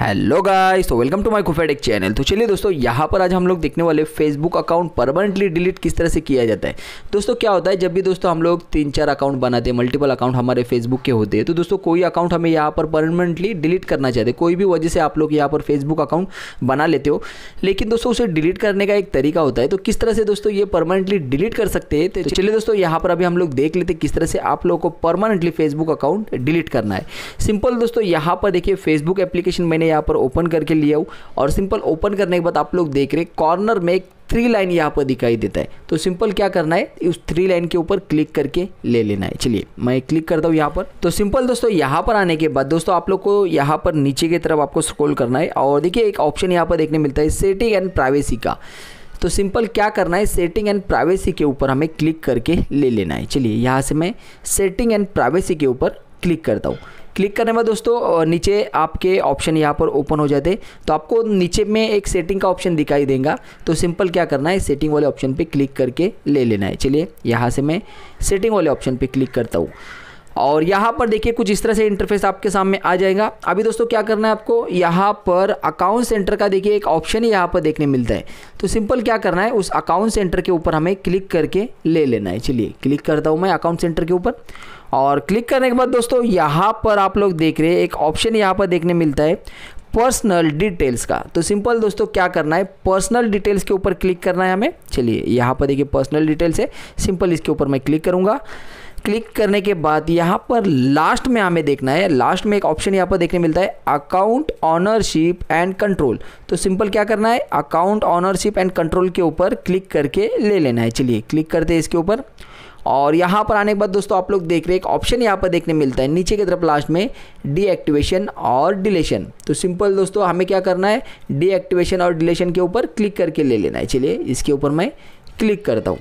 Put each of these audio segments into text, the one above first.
hello guys तो welcome to my कुफेडिक channel तो चलिए दोस्तों यहाँ पर आज हम लोग देखने वाले फेसबुक अकाउंट परमानेंटली डिलीट किस तरह से किया जाता है दोस्तों क्या होता है जब भी दोस्तों हम लोग तीन चार अकाउंट बनाते हैं मल्टीपल अकाउंट हमारे फेसबुक के होते हैं तो दोस्तों कोई अकाउंट हमें यहाँ पर परमानेंटली डिलीट करना चाहते हैं कोई भी वजह से आप लोग यहाँ पर फेसबुक अकाउंट बना लेते हो लेकिन दोस्तों उसे डिलीट करने का एक तरीका होता है तो किस तरह से दोस्तों ये परमानेंटली डिलीट कर सकते हैं तो चलिए दोस्तों यहाँ पर अभी हम लोग देख लेते किस तरह से आप लोग को परमानेंटली फेसबुक अकाउंट डिलीट करना है सिंपल दोस्तों यहाँ पर देखिए फेसबुक एप्लीकेशन मैंने मैंने यहाँ पर ओपन करके लिया हूँ और सिंपल ओपन करने के बाद आप लोग देख रहे कॉर्नर में एक थ्री लाइन यहाँ पर दिखाई देता है तो सिंपल क्या करना है उस थ्री लाइन के ऊपर क्लिक करके ले लेना है चलिए मैं क्लिक करता हूँ यहाँ पर तो सिंपल दोस्तों यहाँ पर आने के बाद दोस्तों आप लोग को यहाँ पर नीचे की तरफ आपको स्क्रोल करना है और देखिए एक ऑप्शन यहाँ पर देखने मिलता है सेटिंग एंड प्राइवेसी का तो सिंपल क्या करना है सेटिंग एंड प्राइवेसी के ऊपर हमें क्लिक करके ले लेना है चलिए यहाँ से मैं सेटिंग एंड प्राइवेसी के ऊपर क्लिक करता हूँ क्लिक करने में दोस्तों नीचे आपके ऑप्शन यहाँ पर ओपन हो जाते तो आपको नीचे में एक सेटिंग का ऑप्शन दिखाई देगा तो सिंपल क्या करना है सेटिंग वाले ऑप्शन पर क्लिक करके ले लेना है चलिए यहाँ से मैं सेटिंग वाले ऑप्शन पर क्लिक करता हूँ और यहाँ पर देखिए कुछ इस तरह से इंटरफेस आपके सामने आ जाएगा अभी दोस्तों क्या करना है आपको यहाँ पर अकाउंट सेंटर का देखिए एक ऑप्शन ही यहाँ पर देखने मिलता है तो सिंपल क्या करना है उस अकाउंट सेंटर के ऊपर हमें क्लिक करके ले लेना है चलिए क्लिक करता हूँ मैं अकाउंट सेंटर के ऊपर और क्लिक करने के बाद दोस्तों यहाँ पर आप लोग देख रहे हैं एक ऑप्शन यहाँ पर देखने मिलता है पर्सनल डिटेल्स का तो सिंपल दोस्तों क्या करना है पर्सनल डिटेल्स के ऊपर क्लिक करना है हमें चलिए यहाँ पर देखिए पर्सनल डिटेल्स है सिंपल इसके ऊपर मैं क्लिक करूँगा क्लिक करने के बाद यहाँ पर लास्ट में हमें देखना है लास्ट में एक ऑप्शन यहाँ पर देखने मिलता है अकाउंट ऑनरशिप एंड कंट्रोल तो सिंपल क्या करना है अकाउंट ऑनरशिप एंड कंट्रोल के ऊपर क्लिक करके ले लेना है चलिए क्लिक करते हैं इसके ऊपर और यहाँ पर आने के बाद दोस्तों आप लोग देख रहे हैं एक ऑप्शन यहाँ पर देखने मिलता है नीचे की तरफ लास्ट में डीएक्टिवेशन और डिलेशन तो सिंपल दोस्तों हमें क्या करना है डीएक्टिवेशन और डिलेशन के ऊपर क्लिक करके ले लेना है चलिए इसके ऊपर मैं क्लिक करता हूँ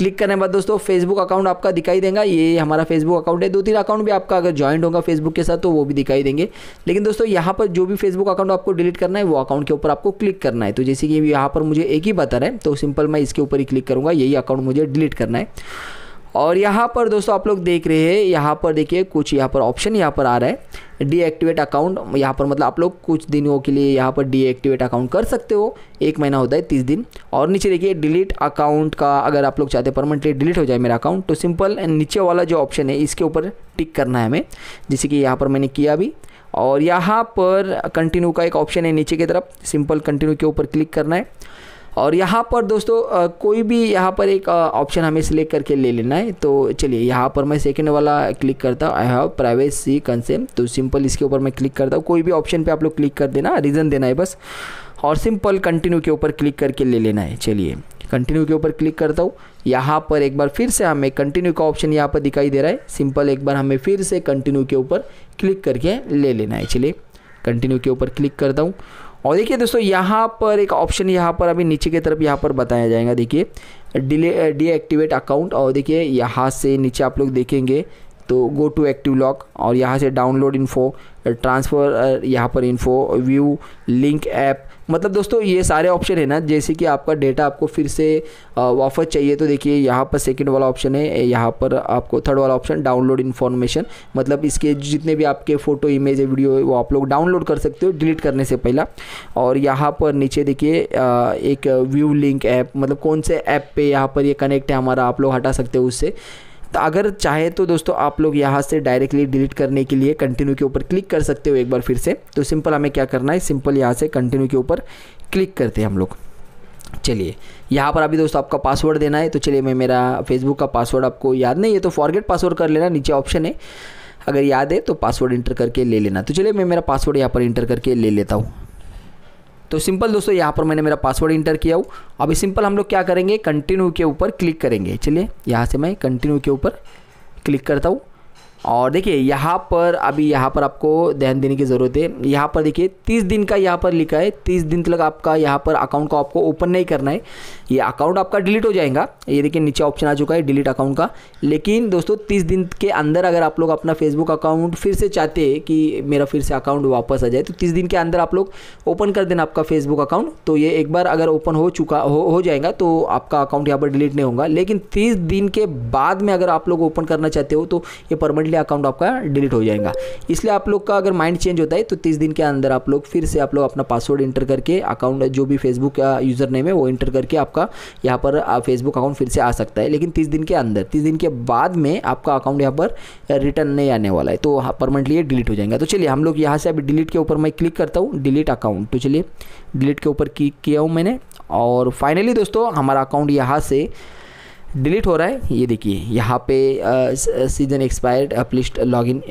क्लिक करने के बाद दोस्तों फेसबुक अकाउंट आपका दिखाई देगा ये हमारा फेसबुक अकाउंट है दो तीन अकाउंट भी आपका अगर ज्वाइंट होगा फेसबुक के साथ तो वो भी दिखाई देंगे लेकिन दोस्तों यहाँ पर जो भी फेसबुक अकाउंट आपको डिलीट करना है वो अकाउंट के ऊपर आपको क्लिक करना है तो जैसे कि यहाँ पर मुझे एक ही बता रहा है तो सिंपल मैं इसके ऊपर ही क्लिक करूँगा यही अकाउंट मुझे डिलीट करना है और यहाँ पर दोस्तों आप लोग देख रहे हैं यहाँ पर देखिए कुछ यहाँ पर ऑप्शन यहाँ पर आ रहा है डीएक्टिवेट अकाउंट यहाँ पर मतलब आप लोग कुछ दिनों के लिए यहाँ पर डीएक्टिवेट अकाउंट कर सकते हो एक महीना होता है तीस दिन और नीचे देखिए डिलीट अकाउंट का अगर आप लोग चाहते हैं परमानेंटली डिलीट हो जाए मेरा अकाउंट तो सिंपल नीचे वाला जो ऑप्शन है इसके ऊपर टिक करना है हमें जैसे कि यहाँ पर मैंने किया भी और यहाँ पर कंटिन्यू का एक ऑप्शन है नीचे की तरफ सिंपल कंटिन्यू के ऊपर क्लिक करना है और यहाँ पर दोस्तों कोई भी यहाँ पर एक ऑप्शन हमें सिलेक्ट करके ले लेना है तो चलिए यहाँ पर मैं सेकेंड वाला क्लिक करता हूँ आई हैव प्राइवेसी कंसेम तो सिंपल इसके ऊपर मैं क्लिक करता हूँ कोई भी ऑप्शन पर आप लोग क्लिक कर देना रीज़न देना है बस और सिंपल कंटिन्यू के ऊपर क्लिक करके ले लेना है चलिए कंटिन्यू के ऊपर क्लिक करता हूँ यहाँ पर एक बार फिर से हमें कंटिन्यू का ऑप्शन यहाँ पर दिखाई दे रहा है सिंपल एक बार हमें फिर से कंटिन्यू के ऊपर क्लिक करके ले लेना है चलिए कंटिन्यू के ऊपर क्लिक करता हूँ और देखिए दोस्तों यहाँ पर एक ऑप्शन यहाँ पर अभी नीचे की तरफ यहाँ पर बताया जाएगा देखिए डिले डीएक्टिवेट अकाउंट और देखिए यहाँ से नीचे आप लोग देखेंगे तो गो टू एक्टिव लॉक और यहाँ से डाउनलोड इन्फो ट्रांसफ़र यहाँ पर इन्फो व्यू लिंक ऐप मतलब दोस्तों ये सारे ऑप्शन है ना जैसे कि आपका डेटा आपको फिर से वापस चाहिए तो देखिए यहाँ पर सेकेंड वाला ऑप्शन है यहाँ पर आपको थर्ड वाला ऑप्शन डाउनलोड इन्फॉर्मेशन मतलब इसके जितने भी आपके फ़ोटो इमेज है वीडियो है वो आप लोग डाउनलोड कर सकते हो डिलीट करने से पहला और यहाँ पर नीचे देखिए एक व्यू लिंक ऐप मतलब कौन से ऐप पर यहाँ पर ये यह कनेक्ट है हमारा आप लोग हटा सकते हो उससे तो अगर चाहे तो दोस्तों आप लोग यहाँ से डायरेक्टली डिलीट करने के लिए कंटिन्यू के ऊपर क्लिक कर सकते हो एक बार फिर से तो सिंपल हमें क्या करना है सिंपल यहाँ से कंटिन्यू के ऊपर क्लिक करते हैं हम लोग चलिए यहाँ पर अभी दोस्तों आपका पासवर्ड देना है तो चलिए मैं मेरा फेसबुक का पासवर्ड आपको याद नहीं है तो फॉरगेट पासवर्ड कर लेना नीचे ऑप्शन है अगर याद है तो पासवर्ड इंटर करके ले लेना तो चलिए मैं मेरा पासवर्ड यहाँ पर इंटर करके ले लेता हूँ तो सिंपल दोस्तों यहाँ पर मैंने मेरा पासवर्ड इंटर किया हूँ अभी सिंपल हम लोग क्या करेंगे कंटिन्यू के ऊपर क्लिक करेंगे चलिए यहाँ से मैं कंटिन्यू के ऊपर क्लिक करता हूँ और देखिए यहाँ पर अभी यहाँ पर आपको ध्यान देने की ज़रूरत है यहाँ पर देखिए तीस दिन का यहाँ पर लिखा है तीस दिन तक आपका यहाँ पर अकाउंट को आपको ओपन नहीं करना है ये अकाउंट आपका डिलीट हो जाएगा ये देखिए नीचे ऑप्शन आ चुका है डिलीट अकाउंट का लेकिन दोस्तों तीस दिन के अंदर अगर आप लोग अपना फेसबुक अकाउंट फिर से चाहते हैं कि मेरा फिर से अकाउंट वापस आ जाए तो तीस दिन के अंदर आप लोग ओपन कर देना आपका फेसबुक अकाउंट तो ये एक बार अगर ओपन हो चुका हो जाएगा तो आपका अकाउंट यहाँ पर डिलीट नहीं होगा लेकिन तीस दिन के बाद में अगर आप लोग ओपन करना चाहते हो तो ये परमानेंट लिए अकाउंट आपका डिलीट हो जाएगा इसलिए आप लोग का अगर माइंड चेंज होता है तो तीस दिन के अंदर आप लोग फिर से आप लोग अपना पासवर्ड इंटर करके अकाउंट जो भी फेसबुक का यूज़र नेम है वो इंटर करके आपका यहाँ पर फेसबुक अकाउंट फिर से आ सकता है लेकिन तीस दिन के अंदर तीस दिन के बाद में आपका अकाउंट यहाँ पर रिटर्न नहीं आने वाला है तो परमानेंटली हाँ, ये डिलीट हो जाएगा तो चलिए हम लोग यहाँ से अभी डिलीट के ऊपर मैं क्लिक करता हूँ डिलीट अकाउंट तो चलिए डिलीट के ऊपर क्लिक किया हूँ मैंने और फाइनली दोस्तों हमारा अकाउंट यहाँ से डिलीट हो रहा है ये देखिए यहाँ पे सीजन एक्सपायर्ड अपलिस्ट लॉगिन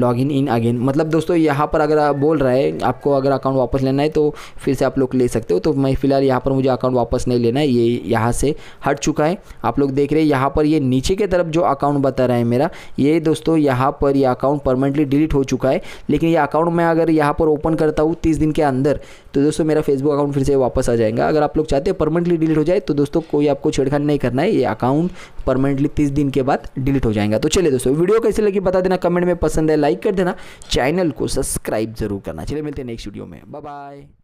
लॉगिन इन अगेन मतलब दोस्तों यहाँ पर अगर आप बोल रहा है आपको अगर अकाउंट वापस लेना है तो फिर से आप लोग ले सकते हो तो मैं फ़िलहाल यहाँ पर मुझे अकाउंट वापस नहीं लेना है ये यहाँ से हट चुका है आप लोग देख रहे हैं यहाँ पर ये नीचे की तरफ जो अकाउंट बता रहा है मेरा ये दोस्तों यहाँ पर यह अकाउंट परमानेंटली डिलीट हो चुका है लेकिन ये अकाउंट मैं अगर यहाँ पर ओपन करता हूँ तीस दिन के अंदर तो दोस्तों मेरा फेसबुक अकाउंट फिर से वापस आ जाएगा अगर आप लोग चाहते हैं परमानेंटली डिलीट हो जाए तो दोस्तों कोई आपको छेड़खानी नहीं करना है ये अकाउंट परमानेंटली तीस दिन के बाद डिलीट हो जाएगा तो चलिए दोस्तों वीडियो कैसे लगी बता देना कमेंट में पसंद है लाइक कर देना चैनल को सब्सक्राइब जरूर करना चलिए मिलते हैं नेक्स्ट वीडियो में बाय